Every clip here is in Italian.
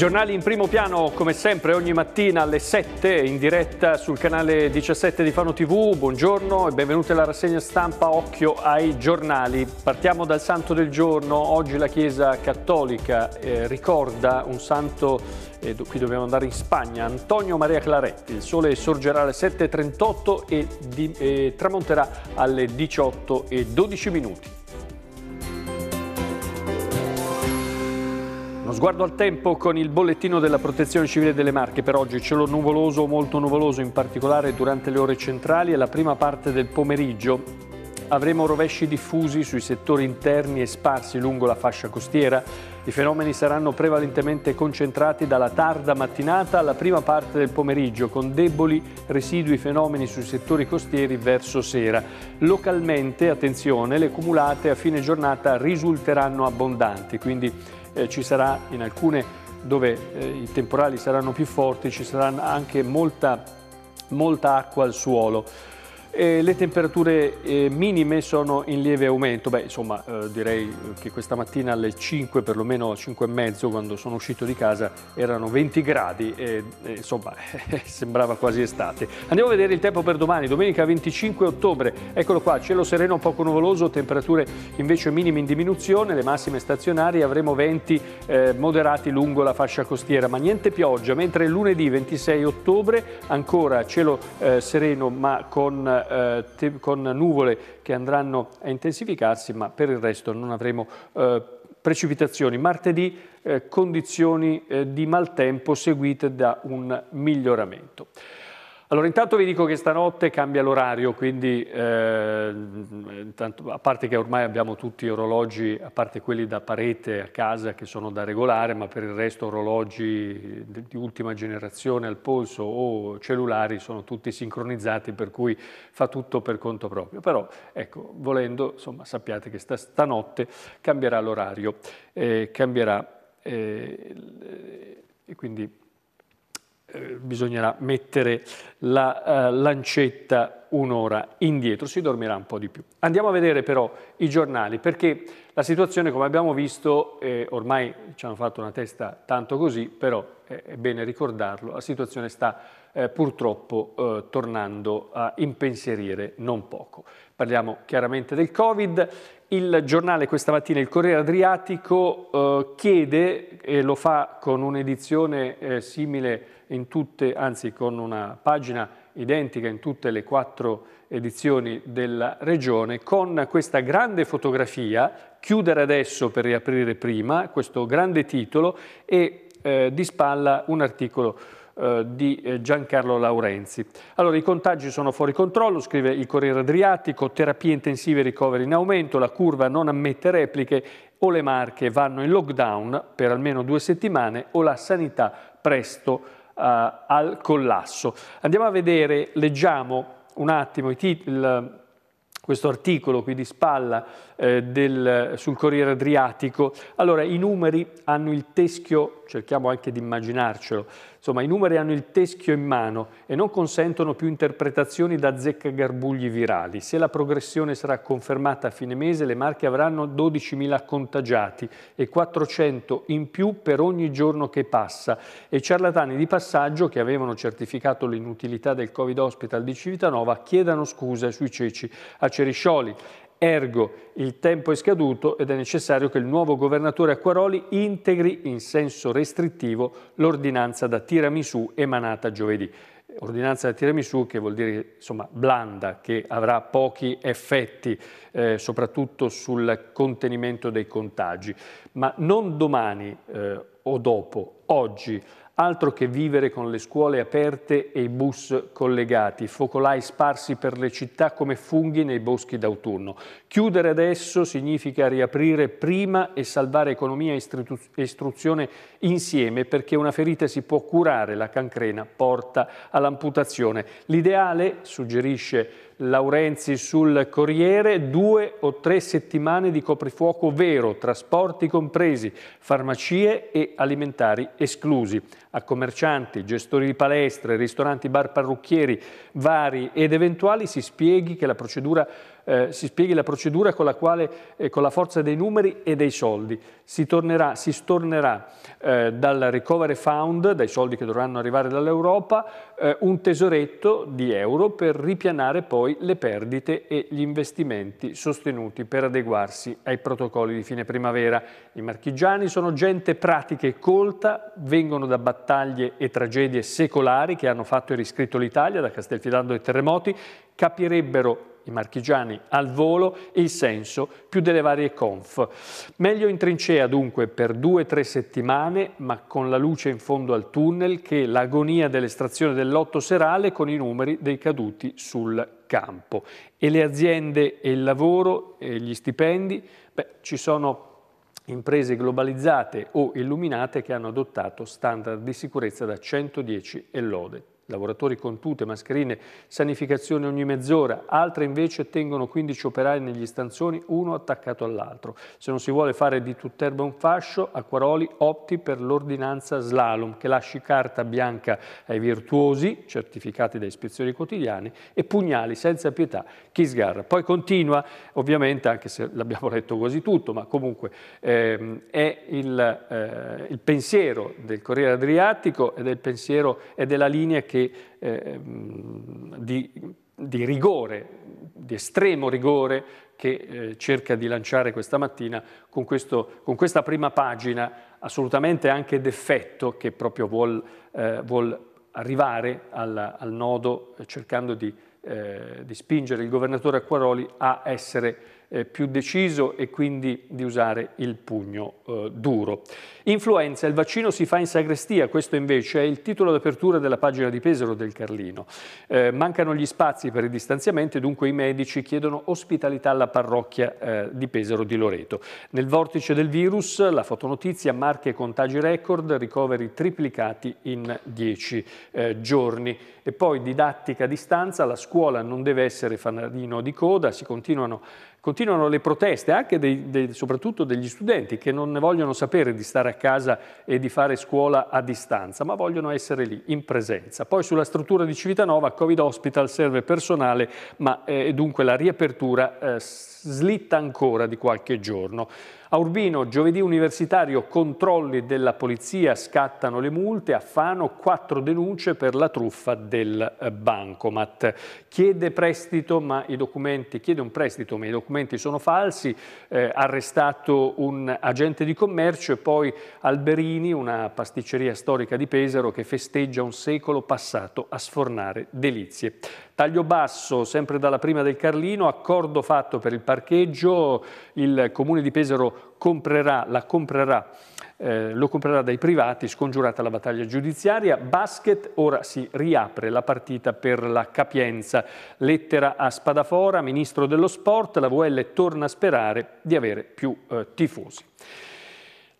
giornali in primo piano come sempre ogni mattina alle 7 in diretta sul canale 17 di Fano TV. Buongiorno e benvenuti alla rassegna stampa Occhio ai giornali. Partiamo dal santo del giorno. Oggi la Chiesa Cattolica eh, ricorda un santo, eh, qui dobbiamo andare in Spagna, Antonio Maria Claretti. Il sole sorgerà alle 7.38 e, di, eh, tramonterà alle 18.12 minuti. Uno sguardo al tempo con il bollettino della Protezione Civile delle Marche. Per oggi cielo nuvoloso molto nuvoloso, in particolare durante le ore centrali e la prima parte del pomeriggio. Avremo rovesci diffusi sui settori interni e sparsi lungo la fascia costiera. I fenomeni saranno prevalentemente concentrati dalla tarda mattinata alla prima parte del pomeriggio, con deboli residui fenomeni sui settori costieri verso sera. Localmente, attenzione, le cumulate a fine giornata risulteranno abbondanti, quindi eh, ci sarà in alcune dove eh, i temporali saranno più forti, ci sarà anche molta, molta acqua al suolo. Eh, le temperature eh, minime sono in lieve aumento, beh insomma eh, direi che questa mattina alle 5, perlomeno 5 e mezzo quando sono uscito di casa erano 20 gradi e insomma sembrava quasi estate. Andiamo a vedere il tempo per domani, domenica 25 ottobre, eccolo qua, cielo sereno poco nuvoloso, temperature invece minime in diminuzione, le massime stazionarie avremo venti eh, moderati lungo la fascia costiera, ma niente pioggia, mentre lunedì 26 ottobre ancora cielo eh, sereno ma con eh, con nuvole che andranno a intensificarsi, ma per il resto non avremo eh, precipitazioni. Martedì eh, condizioni eh, di maltempo seguite da un miglioramento. Allora intanto vi dico che stanotte cambia l'orario, quindi eh, intanto, a parte che ormai abbiamo tutti orologi, a parte quelli da parete a casa che sono da regolare, ma per il resto orologi di ultima generazione al polso o cellulari sono tutti sincronizzati per cui fa tutto per conto proprio. Però ecco, volendo, insomma, sappiate che sta, stanotte cambierà l'orario, eh, cambierà eh, eh e quindi eh, bisognerà mettere la eh, lancetta un'ora indietro, si dormirà un po' di più. Andiamo a vedere però i giornali, perché la situazione, come abbiamo visto, eh, ormai ci hanno fatto una testa tanto così, però è bene ricordarlo, la situazione sta eh, purtroppo eh, tornando a impensierire non poco. Parliamo chiaramente del Covid, il giornale questa mattina, il Corriere Adriatico, eh, chiede, e lo fa con un'edizione eh, simile in tutte, anzi con una pagina identica in tutte le quattro edizioni della regione, con questa grande fotografia, chiudere adesso per riaprire prima, questo grande titolo e eh, di spalla un articolo eh, di eh, Giancarlo Laurenzi. Allora, i contagi sono fuori controllo, scrive il Corriere Adriatico, terapie intensive e ricoveri in aumento, la curva non ammette repliche o le marche vanno in lockdown per almeno due settimane o la sanità presto eh, al collasso. Andiamo a vedere, leggiamo un attimo il, questo articolo qui di spalla eh, del, sul Corriere Adriatico. Allora, i numeri hanno il teschio cerchiamo anche di immaginarcelo, insomma i numeri hanno il teschio in mano e non consentono più interpretazioni da zecca garbugli virali. Se la progressione sarà confermata a fine mese le Marche avranno 12.000 contagiati e 400 in più per ogni giorno che passa e ciarlatani di passaggio che avevano certificato l'inutilità del Covid Hospital di Civitanova chiedono scusa sui ceci a Ceriscioli. Ergo, il tempo è scaduto ed è necessario che il nuovo governatore Acquaroli integri in senso restrittivo l'ordinanza da tiramisù emanata giovedì. Ordinanza da tiramisù che vuol dire insomma, blanda, che avrà pochi effetti, eh, soprattutto sul contenimento dei contagi. Ma non domani eh, o dopo, oggi, Altro che vivere con le scuole aperte e i bus collegati, focolai sparsi per le città come funghi nei boschi d'autunno. Chiudere adesso significa riaprire prima e salvare economia e istruzione insieme perché una ferita si può curare, la cancrena porta all'amputazione. L'ideale, suggerisce Laurenzi sul Corriere, due o tre settimane di coprifuoco vero, trasporti compresi, farmacie e alimentari esclusi. A commercianti, gestori di palestre, ristoranti, bar parrucchieri vari ed eventuali si spieghi che la procedura eh, si spieghi la procedura con la quale, eh, con la forza dei numeri e dei soldi, si, tornerà, si stornerà eh, dal Recovery Fund, dai soldi che dovranno arrivare dall'Europa, eh, un tesoretto di euro per ripianare poi le perdite e gli investimenti sostenuti per adeguarsi ai protocolli di fine primavera. I marchigiani sono gente pratica e colta, vengono da battaglie e tragedie secolari che hanno fatto e riscritto l'Italia, da Castelfidardo ai terremoti, capirebbero i marchigiani al volo e il senso più delle varie conf. Meglio in trincea dunque per due o tre settimane, ma con la luce in fondo al tunnel, che l'agonia dell'estrazione del lotto serale con i numeri dei caduti sul campo. E le aziende e il lavoro e gli stipendi? Beh, ci sono imprese globalizzate o illuminate che hanno adottato standard di sicurezza da 110 e lode lavoratori con tute, mascherine, sanificazione ogni mezz'ora, altre invece tengono 15 operai negli stanzoni, uno attaccato all'altro. Se non si vuole fare di tutt'erba un fascio, Acquaroli opti per l'ordinanza slalom, che lasci carta bianca ai virtuosi, certificati da ispezioni quotidiane, e pugnali senza pietà chi sgarra. Poi continua, ovviamente, anche se l'abbiamo letto quasi tutto, ma comunque ehm, è il, eh, il pensiero del Corriere Adriatico ed è il pensiero e della linea che che, eh, di, di, rigore, di estremo rigore che eh, cerca di lanciare questa mattina con, questo, con, questa prima pagina assolutamente anche d'effetto che proprio vuol, eh, vuol arrivare al, al, nodo eh, cercando di, eh, di spingere il governatore Acquaroli a essere eh, più deciso e quindi di usare il pugno eh, duro. Influenza, il vaccino si fa in sagrestia, questo invece è il titolo d'apertura della pagina di Pesaro del Carlino. Eh, mancano gli spazi per i distanziamenti, dunque i medici chiedono ospitalità alla parrocchia eh, di Pesaro di Loreto. Nel vortice del virus, la fotonotizia, marche contagi record, ricoveri triplicati in 10 eh, giorni. E poi didattica a distanza, la scuola non deve essere fanalino di coda, si continuano Continuano le proteste anche dei, dei, soprattutto degli studenti che non ne vogliono sapere di stare a casa e di fare scuola a distanza, ma vogliono essere lì, in presenza. Poi sulla struttura di Civitanova, Covid Hospital serve personale, ma eh, dunque la riapertura eh, slitta ancora di qualche giorno. A Urbino, giovedì universitario, controlli della polizia, scattano le multe, a Fano quattro denunce per la truffa del eh, bancomat. Chiede, prestito, ma i documenti, chiede un prestito ma i documenti sono falsi, eh, arrestato un agente di commercio e poi Alberini, una pasticceria storica di Pesaro che festeggia un secolo passato a sfornare delizie. Taglio basso, sempre dalla prima del Carlino, accordo fatto per il parcheggio, il comune di Pesaro comprerà, la comprerà, eh, lo comprerà dai privati, scongiurata la battaglia giudiziaria. Basket, ora si riapre la partita per la capienza. Lettera a Spadafora, ministro dello sport, la VL torna a sperare di avere più eh, tifosi.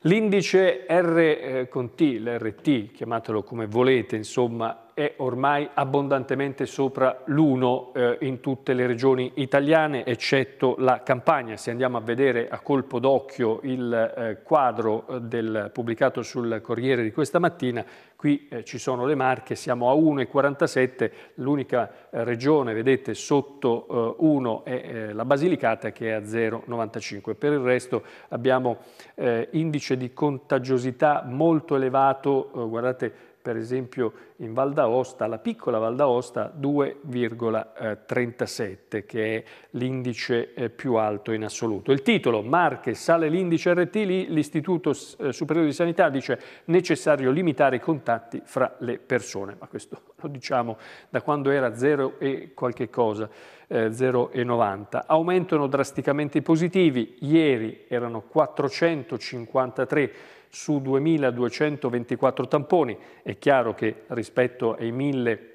L'indice RT, eh, l'RT, chiamatelo come volete, insomma, è ormai abbondantemente sopra l'1 eh, in tutte le regioni italiane, eccetto la Campania. Se andiamo a vedere a colpo d'occhio il eh, quadro eh, del, pubblicato sul Corriere di questa mattina, qui eh, ci sono le Marche, siamo a 1,47, l'unica eh, regione, vedete, sotto 1 eh, è la Basilicata che è a 0,95. Per il resto abbiamo indice di contagiosità molto elevato, guardate, per esempio in Val d'Aosta, la piccola Val d'Aosta 2,37 che è l'indice eh, più alto in assoluto. Il titolo Marche sale l'indice RT, l'Istituto eh, Superiore di Sanità dice necessario limitare i contatti fra le persone, ma questo lo diciamo da quando era 0 e qualche cosa. 0,90. Eh, Aumentano drasticamente i positivi, ieri erano 453 su 2224 tamponi. È chiaro che rispetto ai 1000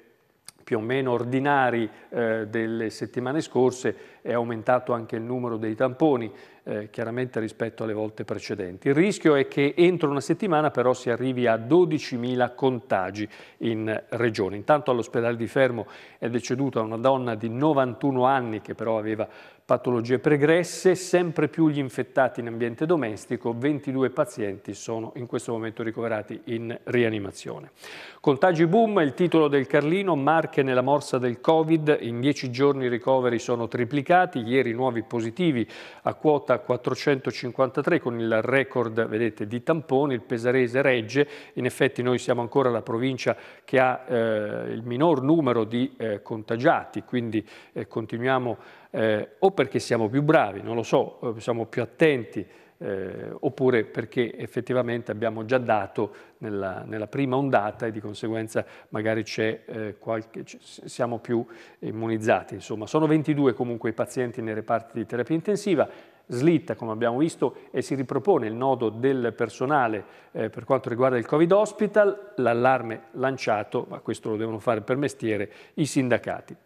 più o meno ordinari eh, delle settimane scorse è aumentato anche il numero dei tamponi, eh, chiaramente rispetto alle volte precedenti. Il rischio è che entro una settimana però si arrivi a 12.000 contagi in regione. Intanto all'ospedale di Fermo è deceduta una donna di 91 anni che però aveva patologie pregresse, sempre più gli infettati in ambiente domestico, 22 pazienti sono in questo momento ricoverati in rianimazione. Contagi boom, il titolo del Carlino, Marche nella morsa del Covid, in 10 giorni i ricoveri sono triplicati, contati, ieri nuovi positivi a quota 453 con il record vedete, di tamponi, il Pesarese regge, in effetti noi siamo ancora la provincia che ha eh, il minor numero di eh, contagiati, quindi eh, continuiamo eh, o perché siamo più bravi, non lo so, eh, siamo più attenti eh, oppure perché effettivamente abbiamo già dato nella, nella, prima ondata e di conseguenza magari eh, qualche, siamo più immunizzati. Insomma, sono 22 comunque i pazienti nei reparti di terapia intensiva, slitta, come abbiamo visto, e si ripropone il nodo del personale eh, per quanto riguarda il Covid Hospital, l'allarme lanciato, ma questo lo devono fare per mestiere, i sindacati.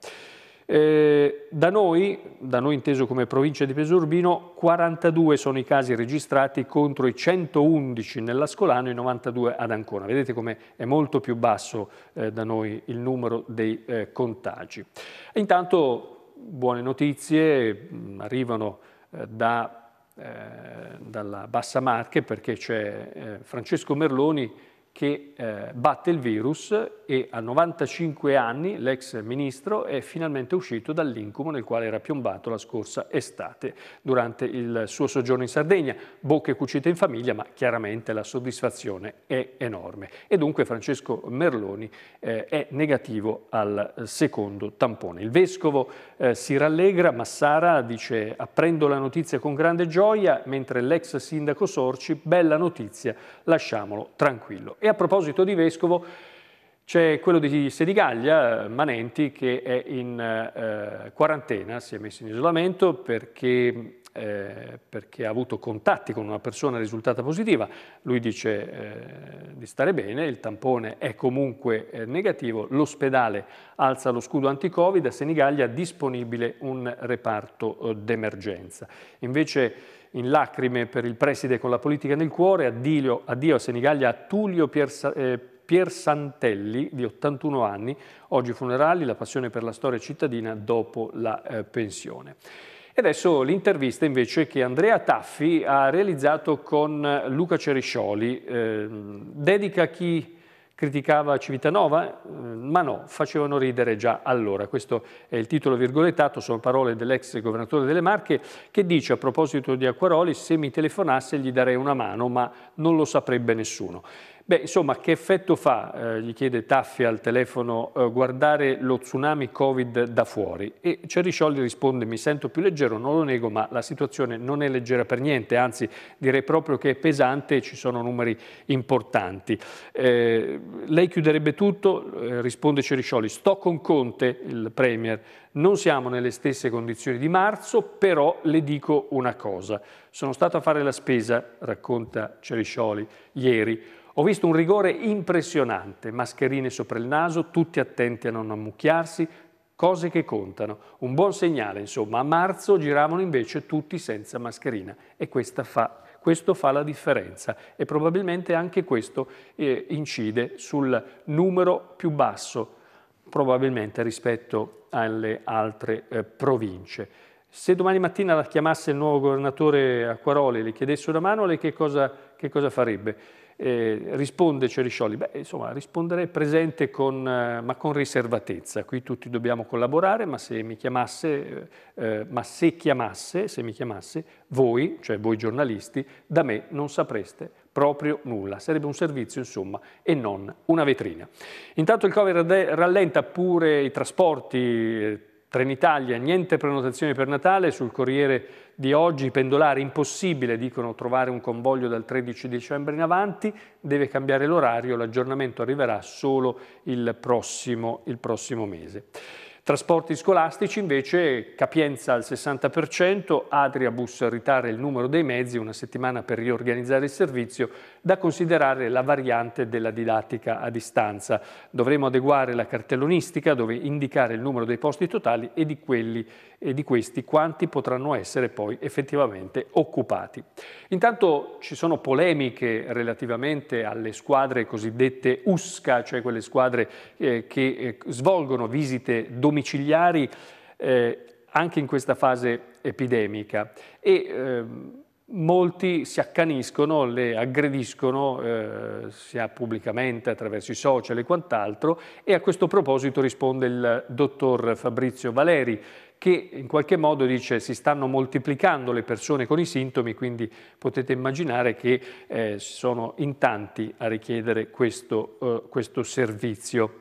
Eh, da, noi, da noi inteso come provincia di Pesorbino, 42 sono i casi registrati contro i 111 nell'Ascolano e i 92 ad Ancona. Vedete come è molto più basso eh, da noi il numero dei eh, contagi. E intanto buone notizie mm, arrivano eh, da, eh, dalla Bassa Marche perché c'è eh, Francesco Merloni che eh, batte il virus e a 95 anni l'ex ministro è finalmente uscito dall'incubo nel quale era piombato la scorsa estate durante il suo soggiorno in Sardegna. Bocche cucite in famiglia, ma chiaramente la soddisfazione è enorme. E dunque Francesco Merloni eh, è negativo al secondo tampone. Il vescovo eh, si rallegra, ma Sara dice apprendo la notizia con grande gioia, mentre l'ex sindaco Sorci, bella notizia, lasciamolo tranquillo. E a proposito di vescovo, c'è quello di Senigallia, eh, Manenti, che è in eh, quarantena, si è messo in isolamento perché, eh, perché, ha avuto contatti con una persona risultata positiva. Lui dice eh, di stare bene, il tampone è comunque eh, negativo, l'ospedale alza lo scudo anti-Covid, a Senigallia è disponibile un reparto eh, d'emergenza. Invece in lacrime per il preside con la politica nel cuore, addio, addio a Senigallia a Tullio Piersa, eh, Piersantelli di 81 anni, oggi funerali, la passione per la storia cittadina dopo la eh, pensione. E adesso l'intervista invece che Andrea Taffi ha realizzato con Luca Ceriscioli, eh, dedica a chi criticava Civitanova, eh, ma no, facevano ridere già allora. Questo è il titolo virgolettato, sono parole dell'ex governatore delle Marche, che dice a proposito di Acquaroli, se mi telefonasse gli darei una mano, ma non lo saprebbe nessuno. Beh, insomma, che effetto fa, eh, gli chiede Taffi al telefono, eh, guardare lo tsunami Covid da fuori? E Ceriscioli risponde, mi sento più leggero, non lo nego, ma la situazione non è leggera per niente, anzi direi proprio che è pesante e ci sono numeri importanti. Eh, lei chiuderebbe tutto, eh, risponde Ceriscioli, sto con Conte, il Premier, non siamo nelle stesse condizioni di marzo, però le dico una cosa. Sono stato a fare la spesa, racconta Ceriscioli ieri, ho visto un rigore impressionante, mascherine sopra il naso, tutti attenti a non ammucchiarsi, cose che contano. Un buon segnale, insomma. A marzo giravano invece tutti senza mascherina e fa, questo fa la differenza e probabilmente anche questo eh, incide sul numero più basso, probabilmente rispetto alle altre eh, province. Se domani mattina la chiamasse il nuovo governatore Acquaroli e le chiedesse una mano, lei che cosa, che cosa farebbe? Eh, risponde Ceriscioli, beh, insomma, risponderei presente con, eh, ma con riservatezza, qui tutti dobbiamo collaborare, ma se mi chiamasse, eh, eh, ma se chiamasse, se mi chiamasse, voi, cioè voi giornalisti, da me non sapreste proprio nulla, sarebbe un servizio insomma e non una vetrina. Intanto il Covid rallenta pure i trasporti eh, Trenitalia, niente prenotazioni per Natale, sul Corriere di oggi i pendolari impossibile, dicono trovare un convoglio dal 13 dicembre in avanti, deve cambiare l'orario, l'aggiornamento arriverà solo il prossimo, il prossimo mese. Trasporti scolastici invece capienza al 60%, Adriabus ritarda il numero dei mezzi, una settimana per riorganizzare il servizio, da considerare la variante della didattica a distanza. Dovremo adeguare la cartellonistica dove indicare il numero dei posti totali e di, quelli, e di questi quanti potranno essere poi effettivamente occupati. Intanto ci sono polemiche relativamente alle squadre cosiddette USCA, cioè quelle squadre eh, che eh, svolgono visite domiciliari domiciliari eh, anche in questa fase epidemica e eh, molti si accaniscono, le aggrediscono eh, sia pubblicamente attraverso i social e quant'altro e a questo proposito risponde il dottor Fabrizio Valeri che in qualche modo dice si stanno moltiplicando le persone con i sintomi, quindi potete immaginare che eh, sono in tanti a richiedere questo, eh, questo servizio.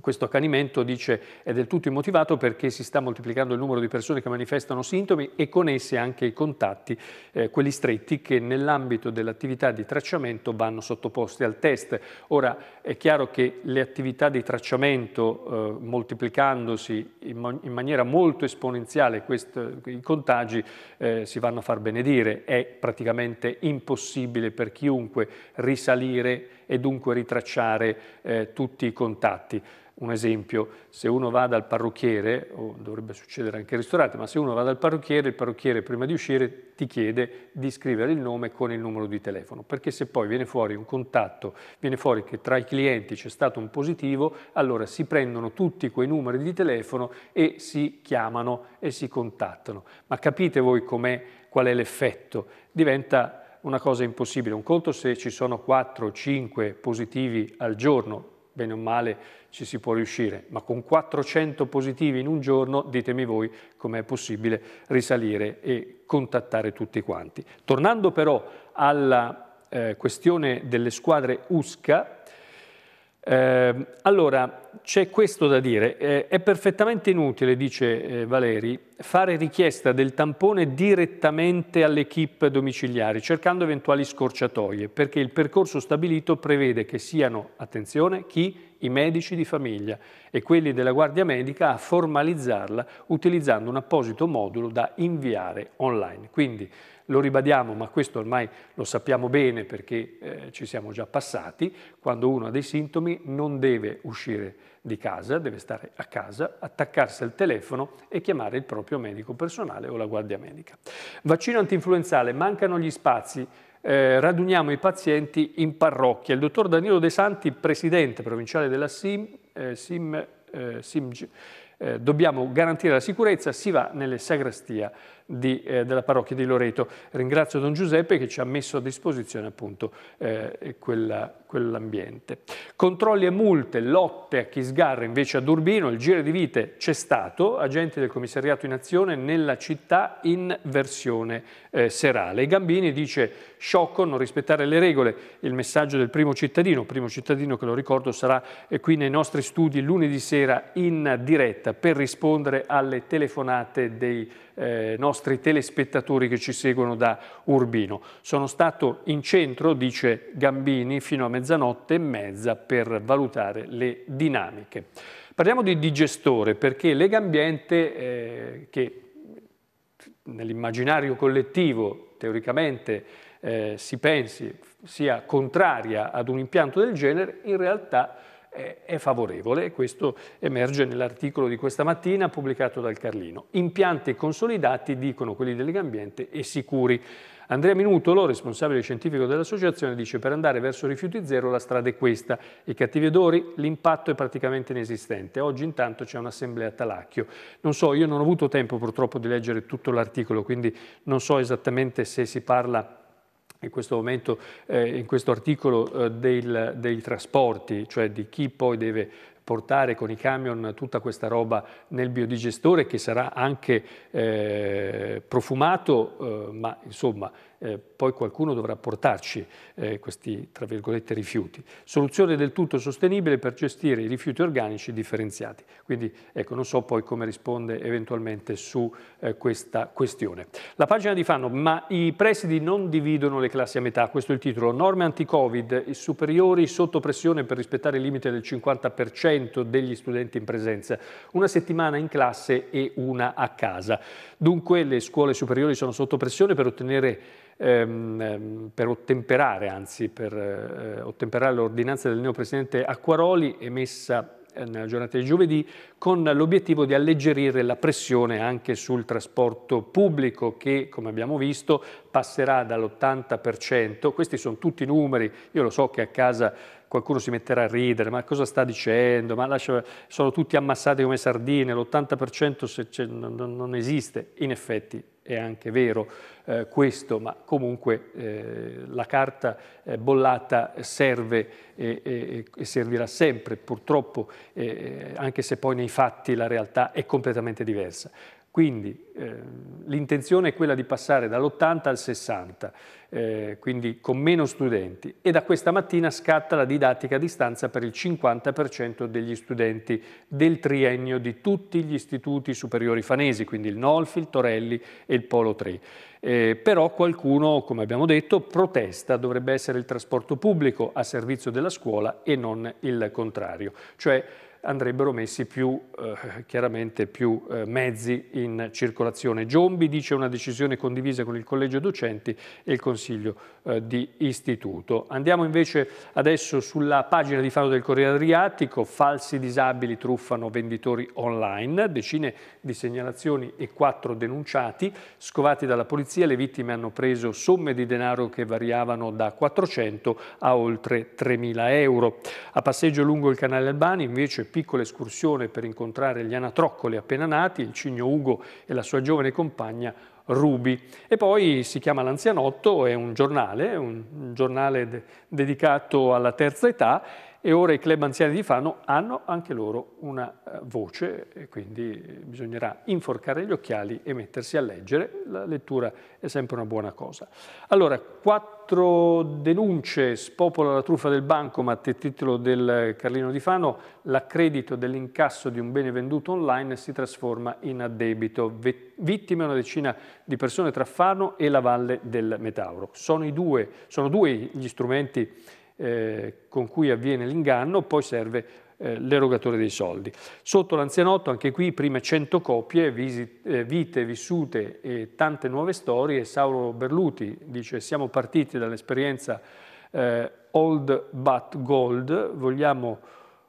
Questo accanimento, dice, è del tutto immotivato perché si sta moltiplicando il numero di persone che manifestano sintomi e con esse anche i contatti, eh, quelli stretti, che nell'ambito dell'attività di tracciamento vanno sottoposti al test. Ora, è chiaro che le attività di tracciamento, eh, moltiplicandosi in, man in, maniera molto esponenziale questo, i contagi, eh, si vanno a far benedire. È praticamente impossibile per chiunque risalire e dunque ritracciare eh, tutti i contatti. Un esempio, se uno va dal parrucchiere, o dovrebbe succedere anche al ristorante, ma se uno va dal parrucchiere, il parrucchiere prima di uscire ti chiede di scrivere il nome con il numero di telefono, perché se poi viene fuori un contatto, viene fuori che tra i clienti c'è stato un positivo, allora si prendono tutti quei numeri di telefono e si chiamano e si contattano. Ma capite voi qual è l'effetto? Diventa una cosa impossibile. Un conto se ci sono 4 o 5 positivi al giorno, bene o male ci si può riuscire, ma con 400 positivi in un giorno ditemi voi com'è possibile risalire e contattare tutti quanti. Tornando però alla eh, questione delle squadre USCA, eh, allora, c'è questo da dire. Eh, è perfettamente inutile, dice eh, Valeri, fare richiesta del tampone direttamente all'equipe domiciliare, cercando eventuali scorciatoie, perché il percorso stabilito prevede che siano, attenzione, chi? I medici di famiglia e quelli della guardia medica a formalizzarla utilizzando un apposito modulo da inviare online. Quindi, lo ribadiamo, ma questo ormai lo sappiamo bene perché eh, ci siamo già passati, quando uno ha dei sintomi non deve uscire di casa, deve stare a casa, attaccarsi al telefono e chiamare il proprio medico personale o la guardia medica. Vaccino antinfluenzale, mancano gli spazi, eh, raduniamo i pazienti in parrocchia. Il dottor Danilo De Santi, presidente provinciale della SIM, eh, SIM eh, SIMG, eh, dobbiamo garantire la sicurezza, si va nelle sagrestie di, eh, della parrocchia di Loreto. Ringrazio Don Giuseppe che ci ha messo a disposizione appunto eh, quell'ambiente. Quell Controlli e multe, lotte a chi sgarra invece ad Urbino, il giro di vite c'è stato, agenti del commissariato in azione nella città in versione eh, serale. E Gambini dice sciocco non rispettare le regole, il messaggio del primo cittadino, primo cittadino che lo ricordo sarà eh, qui nei nostri studi lunedì sera in diretta per rispondere alle telefonate dei eh, nostri telespettatori che ci seguono da Urbino. Sono stato in centro, dice Gambini, fino a mezzanotte e mezza per valutare le dinamiche. Parliamo di digestore perché Legambiente, eh, che nell'immaginario collettivo teoricamente eh, si pensi sia contraria ad un impianto del genere, in realtà è è favorevole e questo emerge nell'articolo di questa mattina pubblicato dal Carlino. Impianti consolidati, dicono quelli dell'Ambiente, e sicuri. Andrea Minutolo, responsabile scientifico dell'associazione, dice per andare verso rifiuti zero la strada è questa. I cattivi odori, l'impatto è praticamente inesistente. Oggi intanto c'è un'assemblea a Talacchio. Non so, io non ho avuto tempo purtroppo di leggere tutto l'articolo, quindi non so esattamente se si parla in questo momento, eh, in questo articolo eh, del, dei trasporti, cioè di chi poi deve portare con i camion tutta questa roba nel biodigestore che sarà anche eh, profumato, eh, ma insomma eh, poi qualcuno dovrà portarci eh, questi tra virgolette rifiuti. Soluzione del tutto sostenibile per gestire i rifiuti organici differenziati. Quindi ecco, non so poi come risponde eventualmente su eh, questa questione. La pagina di Fanno, ma i presidi non dividono le classi a metà, questo è il titolo. Norme anti-Covid, i superiori sotto pressione per rispettare il limite del 50% degli studenti in presenza. Una settimana in classe e una a casa. Dunque le scuole superiori sono sotto pressione per, ottenere, ehm, ehm, per ottemperare, anzi per eh, ottemperare l'ordinanza del neopresidente Acquaroli emessa eh, nella giornata di giovedì con l'obiettivo di alleggerire la pressione anche sul trasporto pubblico che, come abbiamo visto, passerà dall'80%. Questi sono tutti numeri, io lo so che a casa qualcuno si metterà a ridere, ma cosa sta dicendo? Lascia, sono tutti ammassati come sardine, l'80% non esiste. In effetti è anche vero eh, questo, ma comunque eh, la carta eh, bollata serve e, servirà sempre, purtroppo, eh, eh, anche se poi nei fatti la realtà è completamente diversa. Quindi eh, l'intenzione è quella di passare dall'80 al 60, eh, quindi con meno studenti e da questa mattina scatta la didattica a distanza per il 50% degli studenti del triennio di tutti gli istituti superiori fanesi, quindi il Nolfi, il Torelli e il Polo 3. Eh, però qualcuno, come abbiamo detto, protesta, dovrebbe essere il trasporto pubblico a servizio della scuola e non il contrario. Cioè, andrebbero messi più, eh, chiaramente più eh, mezzi in circolazione. Giombi dice una decisione condivisa con il collegio docenti e il consiglio eh, di istituto. Andiamo invece adesso sulla pagina di Fano del Corriere Adriatico, falsi disabili truffano venditori online, decine di segnalazioni e quattro denunciati, scovati dalla polizia le vittime hanno preso somme di denaro che variavano da 400 a oltre 3.000 euro. A passeggio lungo il canale Albani invece piccola escursione per incontrare gli anatroccoli appena nati, il cigno Ugo e la sua giovane compagna Ruby. E poi si chiama L'Anzianotto, è un giornale, un giornale de dedicato alla terza età e ora i club anziani di Fano hanno anche loro una eh, voce e quindi bisognerà inforcare gli occhiali e mettersi a leggere, la lettura è sempre una buona cosa. Allora, quattro denunce, spopola la truffa del banco, bancomat, il titolo del Carlino di Fano, l'accredito dell'incasso di un bene venduto online si trasforma in addebito, vittime una decina di persone tra Fano e la Valle del Metauro. Sono, due, sono due gli strumenti eh, con cui avviene l'inganno, poi serve eh, l'erogatore dei soldi. Sotto l'anzianotto, anche qui, prime 100 copie, visit, eh, vite, vissute e tante nuove storie. Sauro Berluti dice siamo partiti dall'esperienza eh, old but gold, vogliamo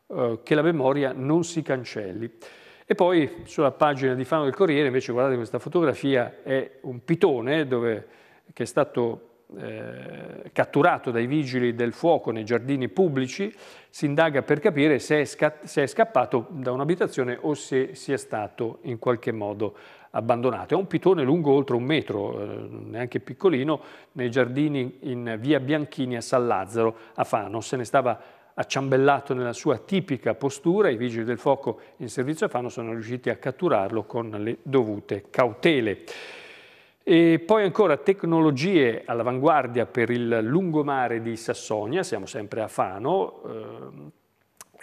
eh, che la memoria non si cancelli. E poi sulla pagina di Fano del Corriere invece guardate questa fotografia, è un pitone dove, che è stato eh, catturato dai vigili del fuoco nei giardini pubblici, si indaga per capire se è, se è scappato da un'abitazione o se sia stato in qualche modo abbandonato. È un pitone lungo oltre un metro, eh, neanche piccolino, nei giardini in via Bianchini a San Lazzaro, a Fano. Se ne stava acciambellato nella sua tipica postura, i vigili del fuoco in servizio a Fano sono riusciti a catturarlo con le dovute cautele. E poi ancora tecnologie all'avanguardia per il lungomare di Sassonia, siamo sempre a Fano, eh,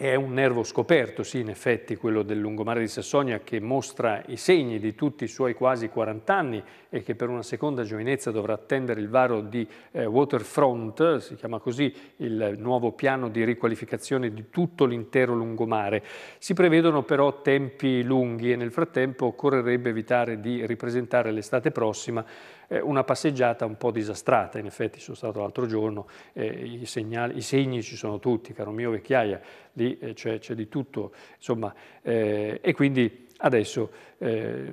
è un nervo scoperto, sì, in effetti, quello del lungomare di Sassonia che mostra i segni di tutti i suoi quasi 40 anni e che per una seconda giovinezza dovrà attendere il varo di eh, Waterfront, si chiama così il nuovo piano di riqualificazione di tutto l'intero lungomare. Si prevedono però tempi lunghi e nel frattempo occorrerebbe evitare di ripresentare l'estate prossima eh, una passeggiata un po' disastrata, in effetti sono stato l'altro giorno, eh, i, segnali, i, segni ci sono tutti, caro mio vecchiaia, lì eh, c'è, di tutto, insomma, eh, e quindi adesso eh,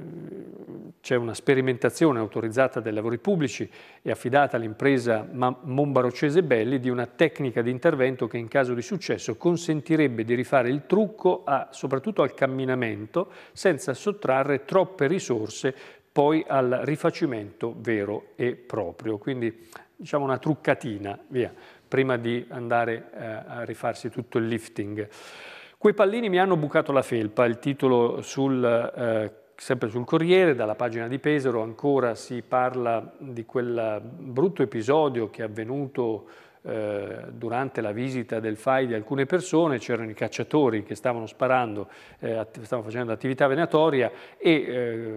c'è una sperimentazione autorizzata dai lavori pubblici e affidata all'impresa Mombarocese Belli di una tecnica di intervento che in caso di successo consentirebbe di rifare il trucco a, soprattutto al camminamento senza sottrarre troppe risorse poi al rifacimento vero e proprio. Quindi diciamo una truccatina, via, prima di andare eh, a rifarsi tutto il lifting. Quei pallini mi hanno bucato la felpa, il titolo sul, eh, sempre sul Corriere, dalla pagina di Pesaro ancora si parla di quel brutto episodio che è avvenuto eh, durante la visita del FAI di alcune persone, c'erano i cacciatori che stavano sparando, eh, stavano facendo attività venatoria e eh,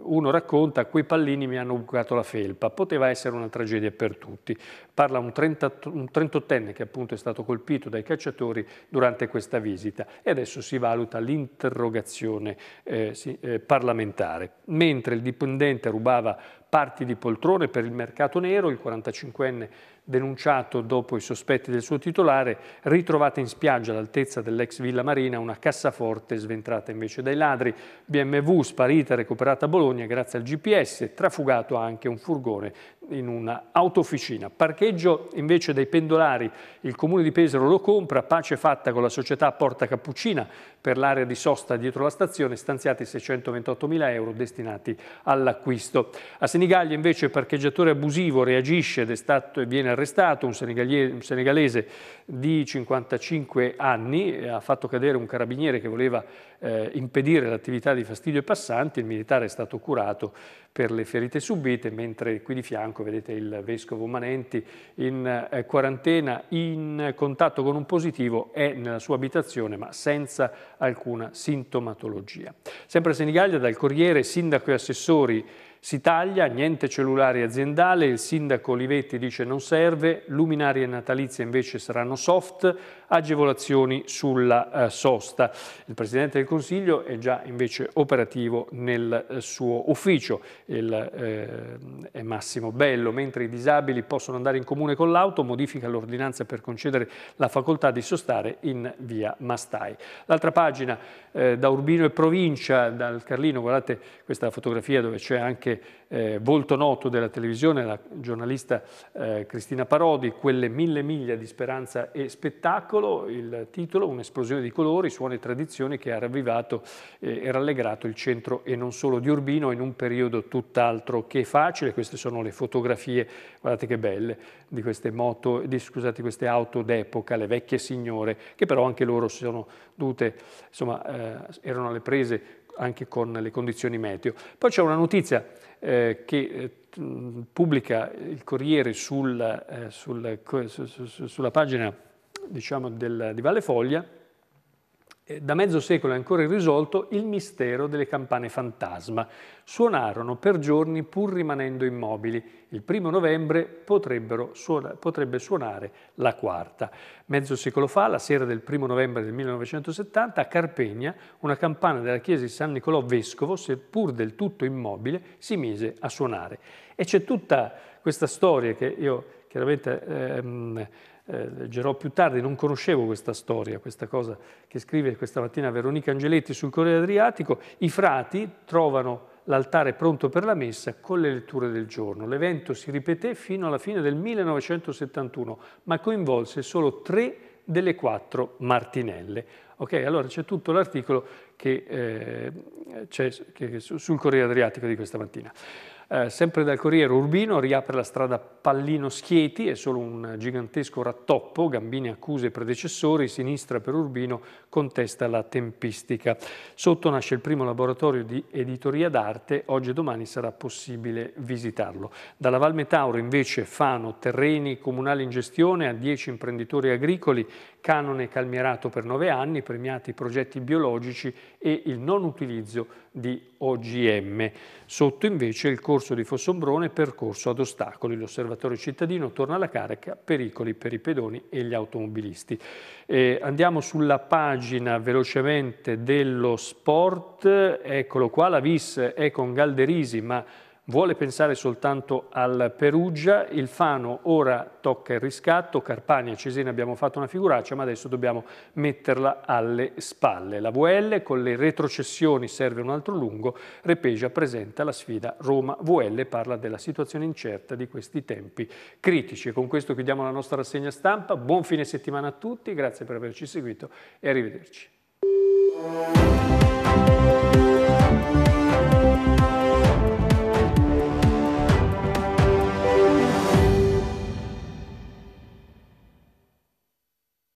uno racconta quei pallini mi hanno bucato la felpa, poteva essere una tragedia per tutti. Parla un, 30, un 38enne che appunto è stato colpito dai cacciatori durante questa visita e adesso si valuta l'interrogazione eh, sì, eh, parlamentare. Mentre il dipendente rubava parti di poltrone per il mercato nero, il 45enne denunciato dopo i sospetti del suo titolare, ritrovata in spiaggia all'altezza dell'ex Villa Marina una cassaforte sventrata invece dai ladri, BMW sparita recuperata a Bologna grazie al GPS, trafugato anche un furgone in un'autofficina. Parcheggio invece dei pendolari, il comune di Pesaro lo compra, pace fatta con la società Porta Cappuccina per l'area di sosta dietro la stazione, stanziati 628 mila euro destinati all'acquisto. A sinistra Senigallia invece parcheggiatore abusivo reagisce ed è stato e viene arrestato, un, un senegalese di 55 anni ha fatto cadere un carabiniere che voleva eh, impedire l'attività di fastidio ai passanti, il militare è stato curato per le ferite subite, mentre qui di fianco vedete il vescovo Manenti in eh, quarantena in contatto con un positivo è nella sua abitazione ma senza alcuna sintomatologia. Sempre a Senigallia dal Corriere, sindaco e assessori si taglia, niente cellulare aziendale, il sindaco Olivetti dice non serve, luminarie natalizie invece saranno soft, agevolazioni sulla eh, sosta. Il Presidente del Consiglio è già invece operativo nel eh, suo ufficio, il, eh, Massimo Bello, mentre i disabili possono andare in comune con l'auto, modifica l'ordinanza per concedere la facoltà di sostare in via Mastai. L'altra pagina eh, da Urbino e Provincia, dal Carlino, guardate questa fotografia dove c'è anche eh, volto noto della televisione, la giornalista eh, Cristina Parodi, Quelle mille miglia di speranza e spettacolo, il titolo, un'esplosione di colori, suoni e tradizioni che ha ravvivato eh, e rallegrato il centro e non solo di Urbino in un periodo tutt'altro che facile. Queste sono le fotografie, guardate che belle, di queste, moto, di, scusate, queste auto d'epoca, le vecchie signore, che però anche loro sono dovute, insomma, eh, erano alle prese anche con le condizioni meteo. Poi c'è una notizia eh, che eh, pubblica il Corriere sul, eh, sul, eh, su, su, sulla pagina diciamo, del, di Valle Foglia, da mezzo secolo è ancora irrisolto, il mistero delle campane fantasma. Suonarono per giorni pur rimanendo immobili. Il primo novembre suona, potrebbe suonare la quarta. Mezzo secolo fa, la sera del primo novembre del 1970, a Carpegna, una campana della chiesa di San Nicolò Vescovo, seppur del tutto immobile, si mise a suonare. E c'è tutta questa storia che io Chiaramente ehm, eh, leggerò più tardi, non conoscevo questa storia, questa cosa che scrive questa mattina Veronica Angeletti sul Corriere Adriatico, i frati trovano l'altare pronto per la messa con le letture del giorno. L'evento si ripeté fino alla fine del 1971, ma coinvolse solo tre delle quattro martinelle. Ok, allora c'è tutto l'articolo che, eh, che sul Corriere Adriatico di questa mattina. Eh, sempre dal Corriere Urbino riapre la strada Pallino-Schieti, è solo un gigantesco rattoppo, Gambini accuse i predecessori, sinistra per Urbino contesta la tempistica. Sotto nasce il primo laboratorio di editoria d'arte, oggi e domani sarà possibile visitarlo. Dalla Val Metauro invece Fano, terreni comunali in gestione a 10 imprenditori agricoli, canone calmierato per 9 anni, premiati progetti biologici e il non utilizzo di OGM. Sotto invece il corso di Fossombrone percorso ad ostacoli. L'osservatorio cittadino torna alla carica pericoli per i pedoni e gli automobilisti. Eh, andiamo sulla pagina velocemente dello sport. Eccolo qua, la VIS è con Galderisi ma vuole pensare soltanto al Perugia, il Fano ora tocca il riscatto, Carpania e Cesena abbiamo fatto una figuraccia ma adesso dobbiamo metterla alle spalle. La VL con le retrocessioni serve un altro lungo, Repegia presenta la sfida Roma. VL parla della situazione incerta di questi tempi critici. E con questo chiudiamo la nostra rassegna stampa, buon fine settimana a tutti, grazie per averci seguito e arrivederci.